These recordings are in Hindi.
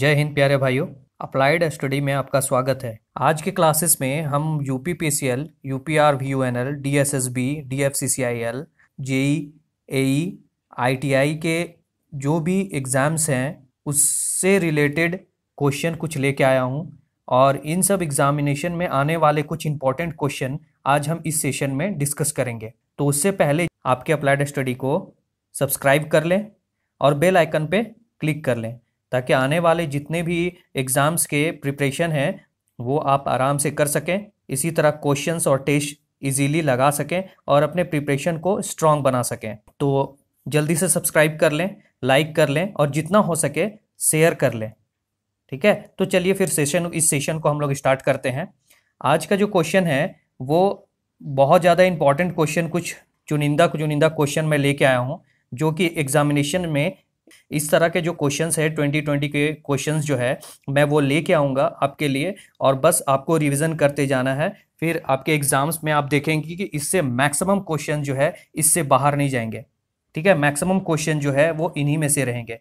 जय हिंद प्यारे भाइयों अप्लाइड स्टडी में आपका स्वागत है आज के क्लासेस में हम U P P C L U P R V U N L D S S B D F C C I L JE A I T I के जो भी एग्ज़ाम्स हैं उससे रिलेटेड क्वेश्चन कुछ लेके आया हूँ और इन सब एग्ज़ामिनेशन में आने वाले कुछ इंपॉर्टेंट क्वेश्चन आज हम इस सेशन में डिस्कस करेंगे तो उससे पहले आपके अप्लाइड स्टडी को सब्सक्राइब कर लें और बेल आइकन पे क्लिक कर लें ताकि आने वाले जितने भी एग्ज़ाम्स के प्रिपरेशन हैं वो आप आराम से कर सकें इसी तरह क्वेश्चंस और टेस्ट इजीली लगा सकें और अपने प्रिपरेशन को स्ट्रॉन्ग बना सकें तो जल्दी से सब्सक्राइब कर लें लाइक कर लें और जितना हो सके शेयर कर लें ठीक है तो चलिए फिर सेशन इस सेशन को हम लोग स्टार्ट करते हैं आज का जो क्वेश्चन है वो बहुत ज़्यादा इंपॉर्टेंट क्वेश्चन कुछ चुनिंदा चुनिंदा क्वेश्चन मैं लेके आया हूँ जो कि एग्जामिनेशन में इस तरह के जो क्वेश्चंस है 2020 के क्वेश्चंस जो है मैं वो लेके आऊँगा आपके लिए और बस आपको रिवीजन करते जाना है फिर आपके एग्ज़ाम्स में आप देखेंगे कि इससे मैक्सिमम क्वेश्चन जो है इससे बाहर नहीं जाएंगे ठीक है मैक्सिमम क्वेश्चन जो है वो इन्हीं में से रहेंगे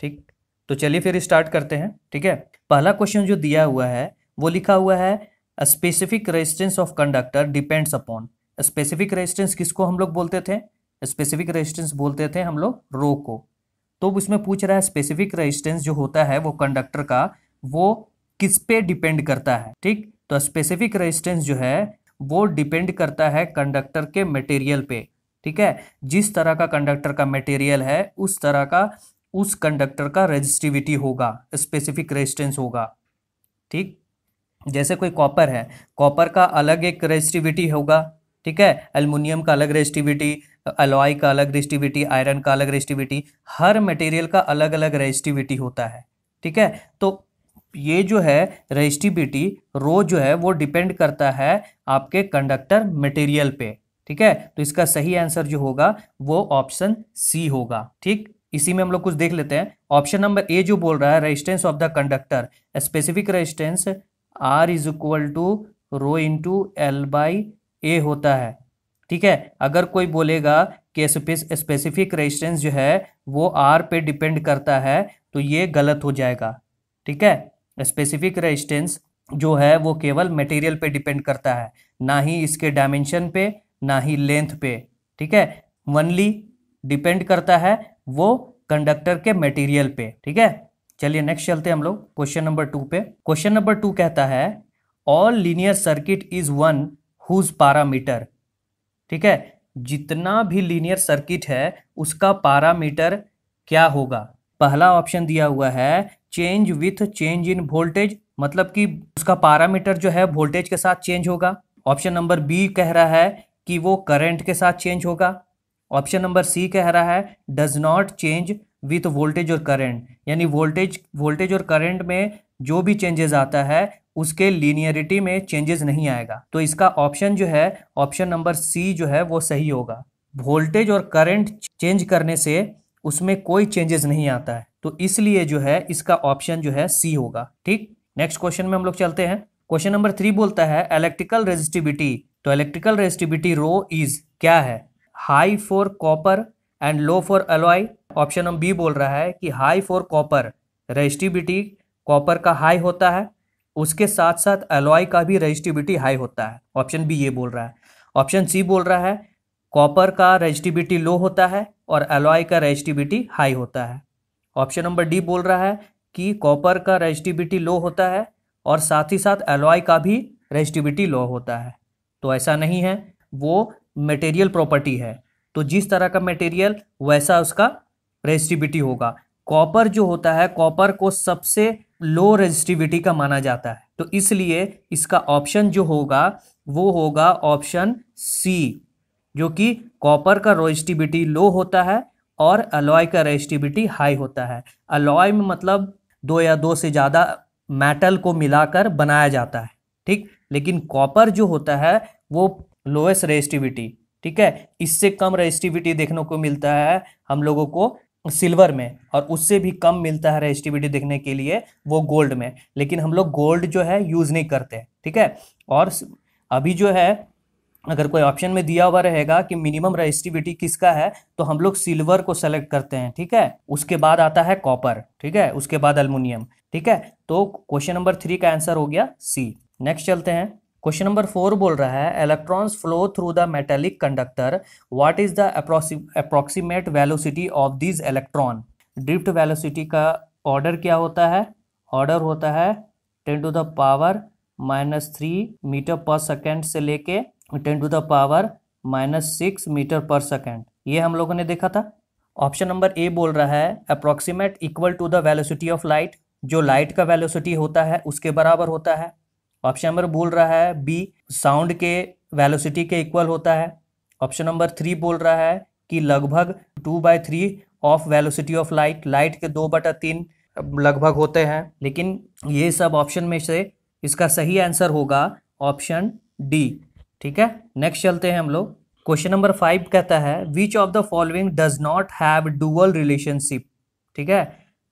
ठीक तो चलिए फिर स्टार्ट करते हैं ठीक है पहला क्वेश्चन जो दिया हुआ है वो लिखा हुआ है specific resistance of conductor depends upon specific resistance किसको हम लोग बोलते थे स्पेसिफिक रेजिस्टेंस बोलते थे हम लोग रो को तो उसमें पूछ रहा है स्पेसिफिक रेजिस्टेंस जो होता है वो कंडक्टर का वो किस पे डिपेंड करता है ठीक तो स्पेसिफिक रेजिस्टेंस जो है वो डिपेंड करता है कंडक्टर के मटेरियल पे ठीक है जिस तरह का कंडक्टर का मटेरियल है उस तरह का उस कंडक्टर का रेजिस्टिविटी होगा स्पेसिफिक रेजिस्टेंस होगा ठीक जैसे कोई कॉपर है कॉपर का अलग एक रेजिस्टिविटी होगा ठीक है एल्युमिनियम का अलग रेजिस्टिविटी अलॉय का अलग रेजिस्टिविटी आयरन का अलग रेजिस्टिविटी हर मटेरियल का अलग अलग रेजिस्टिविटी होता है ठीक है तो ये जो है रेजिस्टिविटी रो जो है वो डिपेंड करता है आपके कंडक्टर मटेरियल पे ठीक है तो इसका सही आंसर जो होगा वो ऑप्शन सी होगा ठीक इसी में हम लोग कुछ देख लेते हैं ऑप्शन नंबर ए जो बोल रहा है resistance of the conductor specific resistance R is equal to rho into L by A होता है ठीक है अगर कोई बोलेगा कि स्पेसिफिक रेजिस्टेंस जो है वो आर पे डिपेंड करता है तो ये गलत हो जाएगा ठीक है स्पेसिफिक रेजिस्टेंस जो है वो केवल मटेरियल पे डिपेंड करता है ना ही इसके डायमेंशन पे ना ही लेंथ पे ठीक है वनली डिपेंड करता है वो कंडक्टर के मटेरियल पे ठीक है चलिए नेक्स्ट चलते हैं हम लोग क्वेश्चन नंबर टू पे क्वेश्चन नंबर टू कहता है all linear circuit is one whose parameter ठीक है जितना भी लीनियर सर्किट है उसका पारामीटर क्या होगा पहला ऑप्शन दिया हुआ है change with change in voltage मतलब कि उसका पारामीटर जो है वोल्टेज के साथ चेंज होगा ऑप्शन नंबर बी कह रहा है कि वो करंट के साथ चेंज होगा ऑप्शन नंबर सी कह रहा है does not change with voltage तो और करंट यानी वोल्टेज वोल्टेज और करंट में जो भी चेंजेस आता है उसके लीनियरिटी में चेंजेस नहीं आएगा तो इसका ऑप्शन जो है ऑप्शन नंबर सी जो है वो सही होगा वोल्टेज और करंट चेंज करने से उसमें कोई चेंजेस नहीं आता है तो इसलिए जो है इसका ऑप्शन जो है सी होगा ठीक नेक्स्ट क्वेश्चन में हम लोग चलते हैं क्वेश्चन नंबर थ्री बोलता है इलेक्ट्रिकल रेजिस्टिविटी तो इलेक्ट्रिकल रेजिस्टिविटी रो इज क्या है high for copper and low for alloy option हम बी बोल रहा है कि high for copper resistivity copper का हाई होता है उसके साथ साथ एलॉय का भी रजिस्टिविटी हाई होता है ऑप्शन बी ये बोल रहा है ऑप्शन सी बोल रहा है कॉपर का रजिस्टिविटी लो होता है और एलॉय का रजिस्टिविटी हाई होता है ऑप्शन नंबर डी बोल रहा है कि कॉपर का रजिस्टिविटी लो होता है और साथ ही साथ एलॉय का भी रजिस्टिविटी लो होता है तो ऐसा नहीं है वो मटेरियल प्रॉपर्टी है तो जिस तरह का मटेरियल वैसा उसका रेजिस्टिविटी होगा कॉपर जो होता है कॉपर को सबसे लो रेजिस्टिविटी का माना जाता है तो इसलिए इसका ऑप्शन जो होगा वो होगा ऑप्शन सी जो कि कॉपर का रेजिस्टिविटी लो होता है और अलॉय का रेजिस्टिविटी हाई होता है अलॉय में मतलब दो या दो से ज़्यादा मेटल को मिलाकर बनाया जाता है ठीक लेकिन कॉपर जो होता है वो लोएस्ट रेजिस्टिविटी ठीक है इससे कम रेजिस्टिविटी देखने को मिलता है हम लोगों को सिल्वर में और उससे भी कम मिलता है रेजिस्टिविटी देखने के लिए वो गोल्ड में लेकिन हम लोग गोल्ड जो है यूज़ नहीं करते ठीक है और अभी जो है अगर कोई ऑप्शन में दिया हुआ रहेगा कि मिनिमम रेजिस्टिविटी किसका है तो हम लोग सिल्वर को सेलेक्ट करते हैं ठीक है उसके बाद आता है कॉपर ठीक है उसके बाद अल्मोनियम ठीक है तो क्वेश्चन नंबर थ्री का आंसर हो गया सी नेक्स्ट चलते हैं क्वेश्चन नंबर फोर बोल रहा है electrons flow through the metallic conductor what is the approximate velocity of this electron drift velocity का ऑर्डर क्या होता है ऑर्डर होता है ten to the power minus three metre per second से लेके ten to the power minus six metre per second ये हम लोगों ने देखा था ऑप्शन नंबर ए बोल रहा है approximate equal to the velocity of light जो लाइट का वेलोसिटी होता है उसके बराबर होता है ऑप्शन नंबर बोल रहा है बी साउंड के वेलोसिटी के इक्वल होता है ऑप्शन नंबर थ्री बोल रहा है कि लगभग two by three of velocity of light light के दो बटा तीन लगभग होते हैं लेकिन ये सब ऑप्शन में से इसका सही आंसर होगा ऑप्शन डी ठीक है नेक्स्ट चलते हैं हम लोग क्वेश्चन नंबर फाइव कहता है which of the following does not have dual relationship ठीक है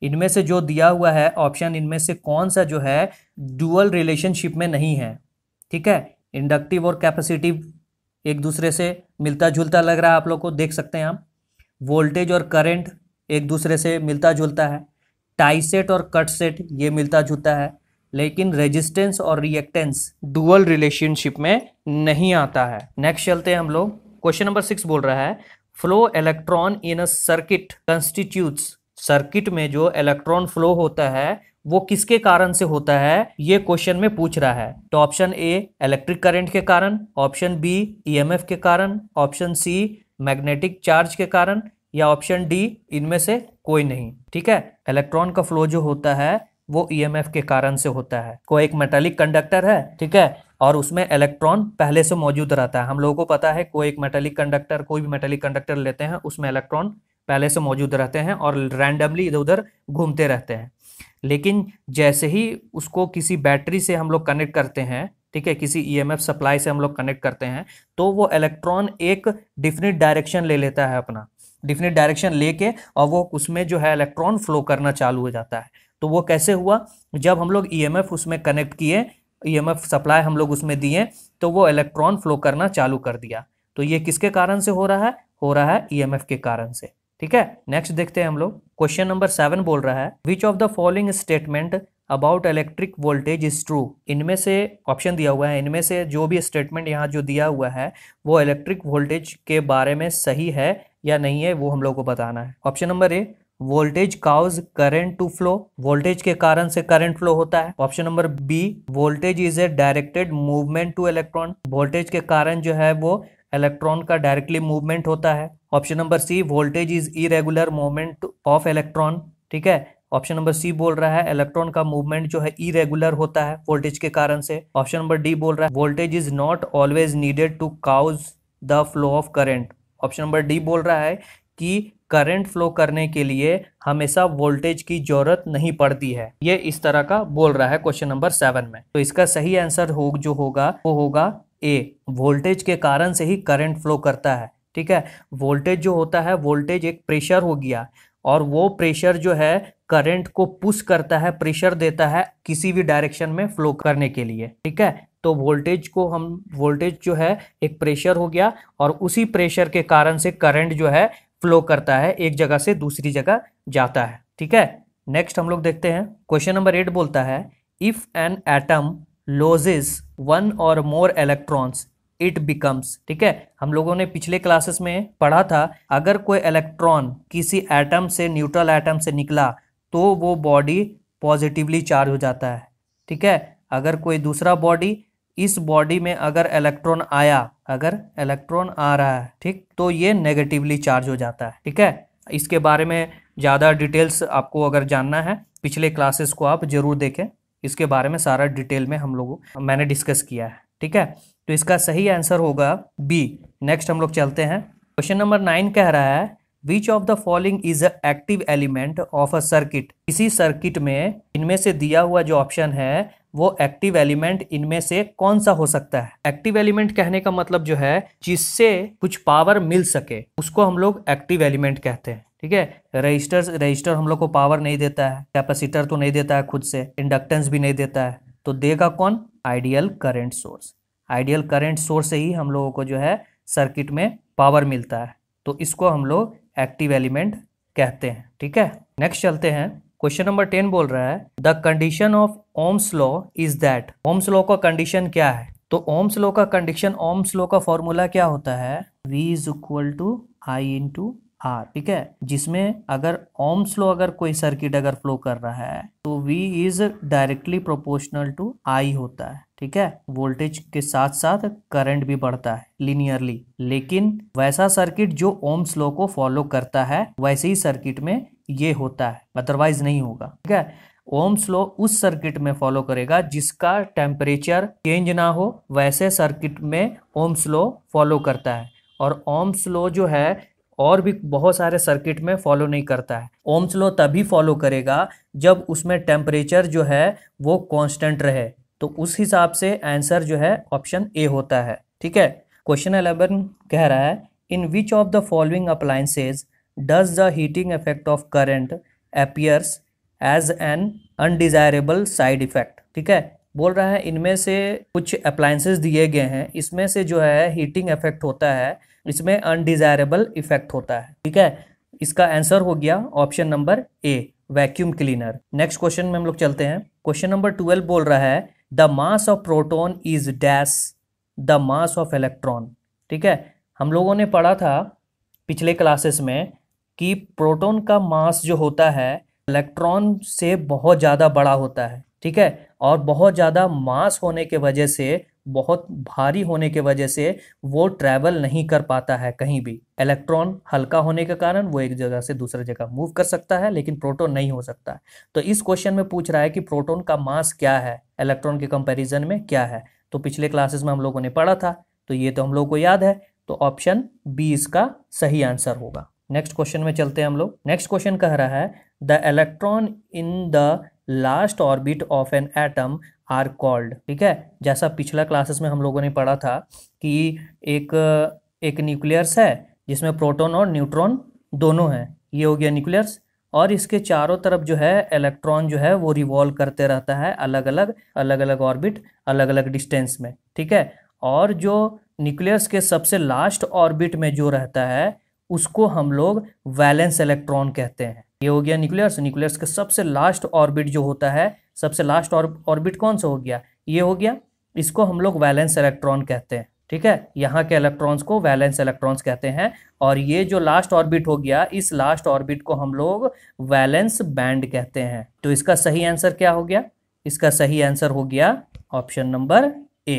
इनमें से जो दिया हुआ है ऑप्शन इनमें से कौन सा जो है डुअल रिलेशनशिप में नहीं है ठीक है इंडक्टिव और कैपेसिटिव एक दूसरे से मिलता जुलता लग रहा है आप लोग को देख सकते हैं आप वोल्टेज और करंट एक दूसरे से मिलता जुलता है टाई सेट और कट सेट ये मिलता जुलता है लेकिन रेजिस्टेंस और रिएक्टेंस डुअल रिलेशनशिप में नहीं आता है नेक्स्ट चलते हैं हम लोग क्वेश्चन नंबर सिक्स बोल रहा है flow electron in a circuit constitutes circuit में जो इलेक्ट्रॉन फ्लो होता है वो किसके कारण से होता है ये क्वेश्चन में पूछ रहा है तो ऑप्शन ए इलेक्ट्रिक करंट के कारण ऑप्शन बी ईएमएफ के कारण ऑप्शन सी मैग्नेटिक चार्ज के कारण या ऑप्शन डी इनमें से कोई नहीं ठीक है इलेक्ट्रॉन का फ्लो जो होता है वो ईएमएफ e के कारण से होता है कोई एक मेटालिक कंडक्टर है ठीक है और उसमें इलेक्ट्रॉन पहले से मौजूद रहता है हम लोगों को पता है कोई एक मेटालिक कंडक्टर कोई भी मेटालिक कंडक्टर लेते हैं उसमें इलेक्ट्रॉन पहले से मौजूद रहते हैं और रैंडमली इधर उधर घूमते रहते हैं लेकिन जैसे ही उसको किसी बैटरी से हम लोग कनेक्ट करते हैं ठीक है किसी ईएमएफ e सप्लाई से हम लोग कनेक्ट करते हैं तो वो इलेक्ट्रॉन एक डिफिनिट डायरेक्शन ले लेता है अपना डिफिनिट डायरेक्शन लेके और वो उसमें जो है इलेक्ट्रॉन फ्लो करना चालू हो जाता है तो वो कैसे हुआ जब हम लोग ईएमएफ e उसमें कनेक्ट किए ईएमएफ e सप्लाई हम लोग उसमें दिए तो वो इलेक्ट्रॉन फ्लो करना चालू कर दिया तो ये किसके कारण से हो रहा है हो रहा है ई के कारण से ठीक है नेक्स्ट देखते हैं हम लोग क्वेश्चन नंबर सेवन बोल रहा है which of the following statement about electric voltage is true इनमें से ऑप्शन दिया हुआ है इनमें से जो भी स्टेटमेंट यहाँ जो दिया हुआ है वो इलेक्ट्रिक वोल्टेज के बारे में सही है या नहीं है वो हम लोग को बताना है option number A voltage cause current to flow voltage के कारण से करंट फ्लो होता है option number B voltage is a directed movement to electron voltage के कारण जो है वो इलेक्ट्रॉन का डायरेक्टली मूवमेंट होता है option number C voltage is irregular movement of electron ठीक है ऑप्शन नंबर सी बोल रहा है इलेक्ट्रॉन का मूवमेंट जो है इरेगुलर होता है वोल्टेज के कारण से ऑप्शन नंबर डी बोल रहा है voltage is not always needed to cause the flow of current option number D बोल रहा है कि करंट फ्लो करने के लिए हमेशा वोल्टेज की जरूरत नहीं पड़ती है ये इस तरह का बोल रहा है क्वेश्चन नंबर सेवन में तो इसका सही आंसर हो जो होगा वो होगा ए वोल्टेज के कारण से ही करंट फ्लो करता है ठीक है वोल्टेज जो होता है वोल्टेज एक प्रेशर हो गया और वो प्रेशर जो है करंट को पुश करता है प्रेशर देता है किसी भी डायरेक्शन में फ्लो करने के लिए ठीक है तो वोल्टेज को हम वोल्टेज जो है एक प्रेशर हो गया और उसी प्रेशर के कारण से करंट जो है फ्लो करता है एक जगह से दूसरी जगह जाता है ठीक है नेक्स्ट हम लोग देखते हैं क्वेश्चन नंबर एट बोलता है if an atom loses one और मोर इलेक्ट्रॉन्स इट बिकम्स ठीक है हम लोगों ने पिछले क्लासेस में पढ़ा था अगर कोई इलेक्ट्रॉन किसी एटम से न्यूट्रल एटम से निकला तो वो बॉडी पॉजिटिवली चार्ज हो जाता है ठीक है अगर कोई दूसरा बॉडी इस बॉडी में अगर इलेक्ट्रॉन आया अगर इलेक्ट्रॉन आ रहा है ठीक तो ये नेगेटिवली चार्ज हो जाता है ठीक है इसके बारे में ज़्यादा डिटेल्स आपको अगर जानना है पिछले क्लासेस को आप ज़रूर देखें इसके बारे में सारा डिटेल में हम लोगों मैंने डिस्कस किया है ठीक है तो इसका सही आंसर होगा बी नेक्स्ट हम लोग चलते हैं क्वेश्चन नंबर नाइन कह रहा है which of the following is a active element of a circuit इसी सर्किट में इनमें से दिया हुआ जो ऑप्शन है वो एक्टिव एलिमेंट इनमें से कौन सा हो सकता है एक्टिव एलिमेंट कहने का मतलब जो है जिससे कुछ पावर मिल सके उसको हम लोग एक्टिव एलिमेंट कहते हैं ठीक है रजिस्टर रजिस्टर हम लोग को पावर नहीं देता है कैपेसिटर तो नहीं देता है खुद से इंडक्टेंस भी नहीं देता है तो देगा कौन ideal current source ideal current source से ही हम लोगों को जो है सर्किट में पावर मिलता है तो इसको हम लोग एक्टिव एलिमेंट कहते हैं ठीक है नेक्स्ट चलते हैं क्वेश्चन नंबर टेन बोल रहा है the condition of Ohm's law is that Ohm's law का कंडीशन क्या है तो ओम्स लॉ का कंडीशन ओम्स लॉ का फॉर्मूला क्या होता है V is equal to I into R हाँ, ठीक है जिसमें अगर ओम स्लो अगर कोई सर्किट अगर फ्लो कर रहा है तो V is directly proportional to I होता है ठीक है वोल्टेज के साथ साथ करंट भी बढ़ता है लिनियरली लेकिन वैसा सर्किट जो ओम स्लो को फॉलो करता है वैसे ही सर्किट में ये होता है अदरवाइज नहीं होगा ठीक है ओम स्लो उस सर्किट में फॉलो करेगा जिसका टेम्परेचर चेंज ना हो वैसे सर्किट में ओम स्लो फॉलो करता है और ओम स्लो जो है और भी बहुत सारे सर्किट में फॉलो नहीं करता है ओम्स लो तभी फॉलो करेगा जब उसमें टेम्परेचर जो है वो कांस्टेंट रहे तो उस हिसाब से आंसर जो है ऑप्शन ए होता है ठीक है क्वेश्चन अलेवन कह रहा है in which of the following appliances does the heating effect of current appears as an undesirable side effect ठीक है बोल रहा है इनमें से कुछ अप्लायंसेज दिए गए हैं इसमें से जो है हीटिंग इफेक्ट होता है इसमें अनडिजायरेबल इफेक्ट होता है ठीक है इसका आंसर हो गया option number A vacuum cleaner next question में हम लोग चलते हैं क्वेश्चन नंबर ट्वेल्व बोल रहा है the mass of proton is dash the mass of electron ठीक है हम लोगों ने पढ़ा था पिछले क्लासेस में कि प्रोटोन का मास जो होता है इलेक्ट्रॉन से बहुत ज़्यादा बड़ा होता है ठीक है और बहुत ज़्यादा मास होने के वजह से बहुत भारी होने के वजह से वो ट्रैवल नहीं कर पाता है कहीं भी इलेक्ट्रॉन हल्का होने के कारण वो एक जगह से दूसरे जगह मूव कर सकता है लेकिन प्रोटॉन नहीं हो सकता है तो इस क्वेश्चन में पूछ रहा है कि प्रोटॉन का मास क्या है इलेक्ट्रॉन के कंपैरिजन में क्या है तो पिछले क्लासेस में हम लोगों ने पढ़ा था तो ये तो हम लोग को याद है तो ऑप्शन बी इसका सही आंसर होगा नेक्स्ट क्वेश्चन में चलते हैं हम लोग नेक्स्ट क्वेश्चन कह रहा है the electron in the last orbit of an atom are called ठीक है जैसा पिछला क्लासेस में हम लोगों ने पढ़ा था कि एक एक न्यूक्लियस है जिसमें प्रोटॉन और न्यूट्रॉन दोनों हैं ये हो गया न्यूक्लियस और इसके चारों तरफ जो है इलेक्ट्रॉन जो है वो रिवॉल्व करते रहता है अलग अलग अलग अलग ऑर्बिट अलग अलग डिस्टेंस में ठीक है और जो न्यूक्लियस के सबसे लास्ट ऑर्बिट में जो रहता है उसको हम लोग वैलेंस इलेक्ट्रॉन कहते हैं ये हो गया न्यूक्लियस न्यूक्लियस के सबसे लास्ट ऑर्बिट जो होता है सबसे लास्ट ऑर्बिट कौन सा हो गया ये हो गया इसको हम लोग वैलेंस इलेक्ट्रॉन कहते हैं ठीक है यहाँ के इलेक्ट्रॉन्स को वैलेंस इलेक्ट्रॉन्स कहते हैं और ये जो लास्ट ऑर्बिट हो गया इस लास्ट ऑर्बिट को हम लोग वैलेंस बैंड कहते हैं तो इसका सही आंसर क्या हो गया इसका सही आंसर हो गया option number A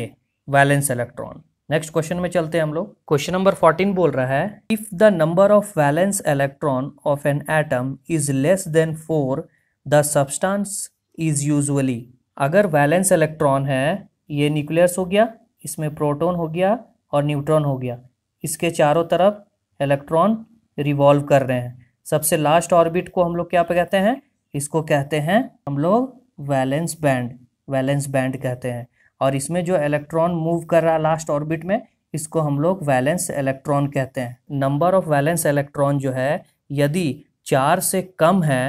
valence electron next question में चलते हैं हम लोग क्वेश्चन नंबर फोर्टीन बोल रहा है if the number of valence electron of an atom is less than four the substance is usually अगर वैलेंस इलेक्ट्रॉन है ये न्यूक्लियस हो गया इसमें प्रोटॉन हो गया और न्यूट्रॉन हो गया इसके चारों तरफ इलेक्ट्रॉन रिवॉल्व कर रहे हैं सबसे लास्ट ऑर्बिट को हम लोग क्या कहते हैं इसको कहते हैं हम लोग वैलेंस बैंड वैलेंस बैंड कहते हैं और इसमें जो इलेक्ट्रॉन मूव कर रहा है लास्ट ऑर्बिट में इसको हम लोग वैलेंस इलेक्ट्रॉन कहते हैं नंबर ऑफ वैलेंस इलेक्ट्रॉन जो है यदि चार से कम है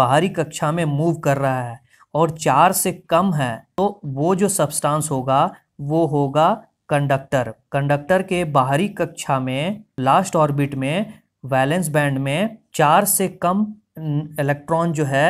बाहरी कक्षा में मूव कर रहा है और चार से कम है तो वो जो सब्सटेंस होगा वो होगा कंडक्टर कंडक्टर के बाहरी कक्षा में लास्ट ऑर्बिट में वैलेंस बैंड में चार से कम इलेक्ट्रॉन जो है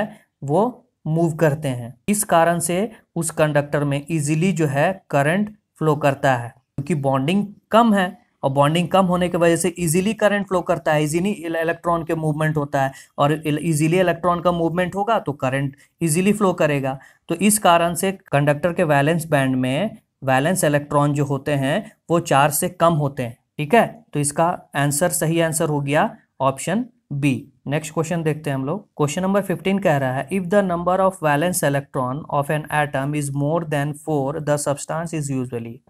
वो मूव करते हैं इस कारण से उस कंडक्टर में इजीली जो है करंट फ्लो करता है क्योंकि बॉन्डिंग कम है और बॉन्डिंग कम होने की वजह से इजीली करंट फ्लो करता है इजीली इलेक्ट्रॉन के मूवमेंट होता है और इजीली इलेक्ट्रॉन का मूवमेंट होगा तो करंट इजीली फ्लो करेगा तो इस कारण से कंडक्टर के वैलेंस बैंड में वैलेंस इलेक्ट्रॉन जो होते हैं वो चार से कम होते हैं ठीक है तो इसका आंसर सही आंसर हो गया ऑप्शन बी नेक्स्ट क्वेश्चन देखते हैं हम लोग क्वेश्चन नंबर फिफ्टीन कह रहा है if the number of valence electron of an atom is more than four the substance is usually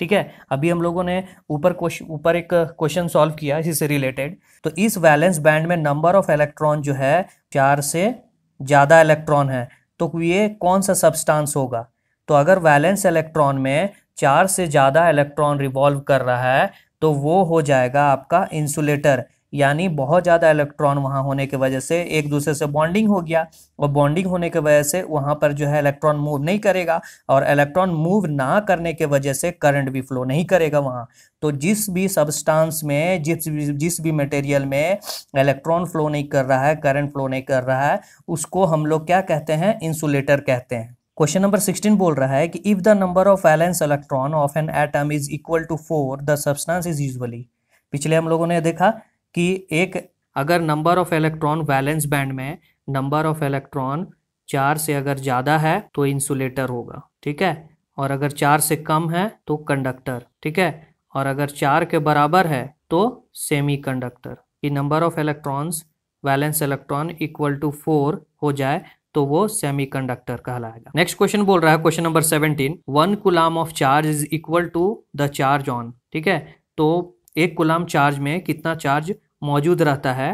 ठीक है अभी हम लोगों ने ऊपर ऊपर एक क्वेश्चन सॉल्व किया इसी से रिलेटेड तो इस वैलेंस बैंड में नंबर ऑफ इलेक्ट्रॉन जो है चार से ज़्यादा इलेक्ट्रॉन है तो ये कौन सा सब्सटेंस होगा तो अगर वैलेंस इलेक्ट्रॉन में चार से ज़्यादा इलेक्ट्रॉन रिवॉल्व कर रहा है तो वो हो जाएगा आपका इंसुलेटर यानी बहुत ज़्यादा इलेक्ट्रॉन वहाँ होने की वजह से एक दूसरे से बॉन्डिंग हो गया और बॉन्डिंग होने की वजह से वहाँ पर जो है इलेक्ट्रॉन मूव नहीं करेगा और इलेक्ट्रॉन मूव ना करने की वजह से करंट भी फ्लो नहीं करेगा वहाँ तो जिस भी सब्सटेंस में जिस भी जिस भी मटेरियल में इलेक्ट्रॉन फ्लो नहीं कर रहा है करंट फ्लो नहीं कर रहा है उसको हम लोग क्या कहते हैं इंसुलेटर कहते हैं क्वेश्चन नंबर सिक्सटीन बोल रहा है कि if the number of valence electron of an atom is equal to four the substance is usually पिछले हम लोगों ने देखा कि एक अगर number of electron valence band में नंबर ऑफ इलेक्ट्रॉन चार से अगर ज़्यादा है तो इंसुलेटर होगा ठीक है और अगर चार से कम है तो कंडक्टर ठीक है और अगर चार के बराबर है तो सेमी कंडक्टर कि number of electrons valence electron equal to four हो जाए तो वो सेमी कंडक्टर कहलाएगा नेक्स्ट क्वेश्चन बोल रहा है question number seventeen one coulomb of charge is equal to the charge on ठीक है तो एक गुलाम चार्ज में कितना चार्ज मौजूद रहता है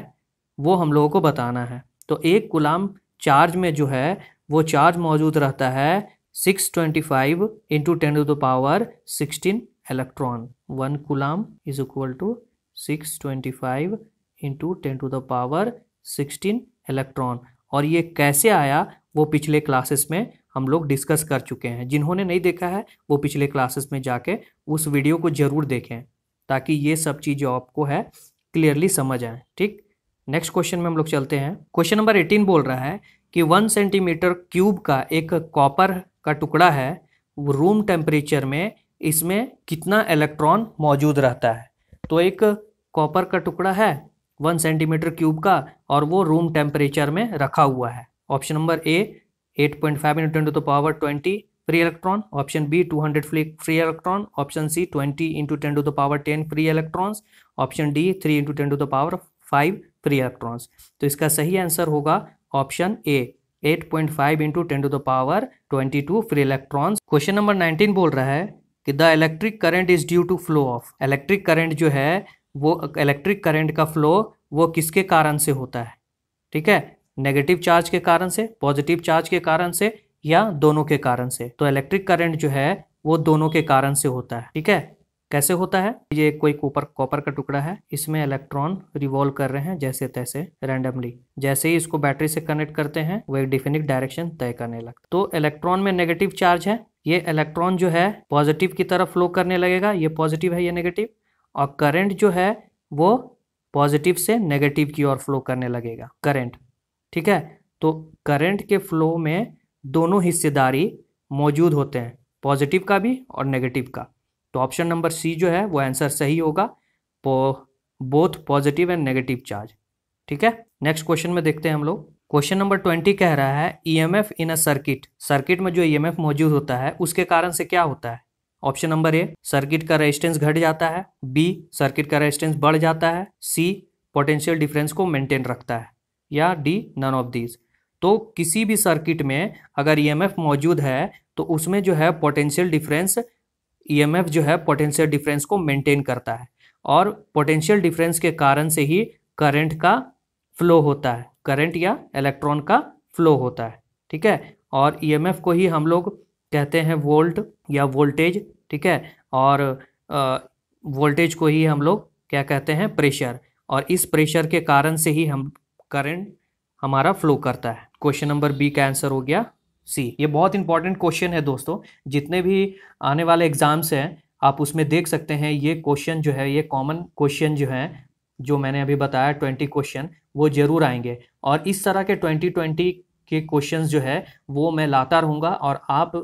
वो हम लोगों को बताना है तो एक गुलाम चार्ज में जो है वो चार्ज मौजूद रहता है 625 twenty five into ten to the power sixteen electron one coulomb is equal to six twenty five into ten to the power sixteen electron और ये कैसे आया वो पिछले क्लासेस में हम लोग डिस्कस कर चुके हैं जिन्होंने नहीं देखा है वो पिछले क्लासेस में जाके उस वीडियो को ज़रूर देखें ताकि ये सब चीज़ें आपको है क्लियरली समझ आए ठीक नेक्स्ट क्वेश्चन में हम लोग चलते हैं क्वेश्चन नंबर एटीन बोल रहा है कि वन सेंटीमीटर क्यूब का एक कॉपर का टुकड़ा है रूम टेम्परेचर में इसमें कितना इलेक्ट्रॉन मौजूद रहता है तो एक कॉपर का टुकड़ा है वन सेंटीमीटर क्यूब का और वो रूम टेम्परेचर में रखा हुआ है option number A eight point five into to power twenty free electron option B 200 free electron option C 20 into ten to the power 10 free electrons option D 3 into ten to the power 5 free electrons तो इसका सही आंसर होगा option A 8.5 point five into ten to the power 22 free electrons question number 19 बोल रहा है कि the electric current is due to flow of electric current जो है वो इलेक्ट्रिक करंट का फ्लो वो किसके कारण से होता है ठीक है नेगेटिव चार्ज के कारण से पॉजिटिव चार्ज के कारण से या दोनों के कारण से तो इलेक्ट्रिक करंट जो है वो दोनों के कारण से होता है ठीक है कैसे होता है ये कोई कॉपर कॉपर का टुकड़ा है इसमें इलेक्ट्रॉन रिवॉल्व कर रहे हैं जैसे तैसे रैंडमली जैसे ही इसको बैटरी से कनेक्ट करते हैं वो एक डिफिनिट डायरेक्शन तय करने लगता तो इलेक्ट्रॉन में नेगेटिव चार्ज है ये इलेक्ट्रॉन जो है पॉजिटिव की तरफ फ्लो करने लगेगा ये पॉजिटिव है ये नेगेटिव और करंट जो है वो पॉजिटिव से नेगेटिव की ओर फ्लो करने लगेगा करंट ठीक है तो करंट के फ्लो में दोनों हिस्सेदारी मौजूद होते हैं पॉजिटिव का भी और नेगेटिव का तो ऑप्शन नंबर सी जो है वो आंसर सही होगा both positive and negative charge ठीक है नेक्स्ट क्वेश्चन में देखते हैं हम लोग क्वेश्चन नंबर ट्वेंटी कह रहा है EMF in a circuit circuit में जो ईएमएफ e मौजूद होता है उसके कारण से क्या होता है ऑप्शन नंबर ए सर्किट का रेजिस्टेंस घट जाता है बी सर्किट का रेजिस्टेंस बढ़ जाता है सी पोटेंशियल डिफरेंस को मेंटेन रखता है या डी नन ऑफ दीज तो किसी भी सर्किट में अगर ईएमएफ मौजूद है तो उसमें जो है पोटेंशियल डिफरेंस ईएमएफ जो है पोटेंशियल डिफरेंस को मेंटेन करता है और पोटेंशियल डिफरेंस के कारण से ही करंट का फ्लो होता है करंट या इलेक्ट्रॉन का फ्लो होता है ठीक है और ईएमएफ को ही हम लोग कहते हैं वोल्ट या वोल्टेज ठीक है और आ, वोल्टेज को ही हम लोग क्या कहते हैं प्रेशर और इस प्रेशर के कारण से ही हम करंट हमारा फ्लो करता है क्वेश्चन नंबर बी का आंसर हो गया सी ये बहुत इंपॉर्टेंट क्वेश्चन है दोस्तों जितने भी आने वाले एग्जाम्स हैं आप उसमें देख सकते हैं ये क्वेश्चन जो है ये कॉमन क्वेश्चन जो है जो मैंने अभी बताया ट्वेंटी क्वेश्चन वो जरूर आएंगे और इस तरह के ट्वेंटी ट्वेंटी के क्वेश्चंस जो है वो मैं लाता रहूँगा और आप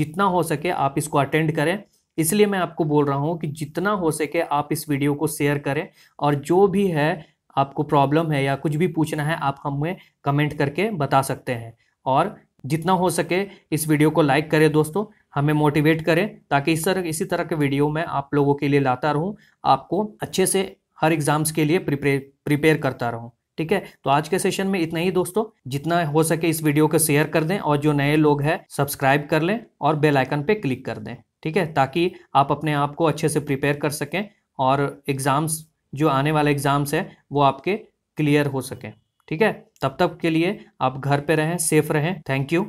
जितना हो सके आप इसको अटेंड करें इसलिए मैं आपको बोल रहा हूँ कि जितना हो सके आप इस वीडियो को शेयर करें और जो भी है आपको प्रॉब्लम है या कुछ भी पूछना है आप हमें कमेंट करके बता सकते हैं और जितना हो सके इस वीडियो को लाइक करें दोस्तों हमें मोटिवेट करें ताकि इस तरह इसी तरह के वीडियो मैं आप लोगों के लिए लाता रहूं आपको अच्छे से हर एग्ज़ाम्स के लिए प्रिपेयर प्रिपेयर करता रहूं ठीक है तो आज के सेशन में इतना ही दोस्तों जितना हो सके इस वीडियो को शेयर कर दें और जो नए लोग हैं सब्सक्राइब कर लें और बेलाइकन पर क्लिक कर दें ठीक है ताकि आप अपने आप को अच्छे से प्रिपेयर कर सकें और एग्ज़ाम्स जो आने वाले एग्ज़ाम्स हैं वो आपके क्लियर हो सकें ठीक है तब तक के लिए आप घर पे रहें सेफ रहें थैंक यू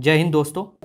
जय हिंद दोस्तों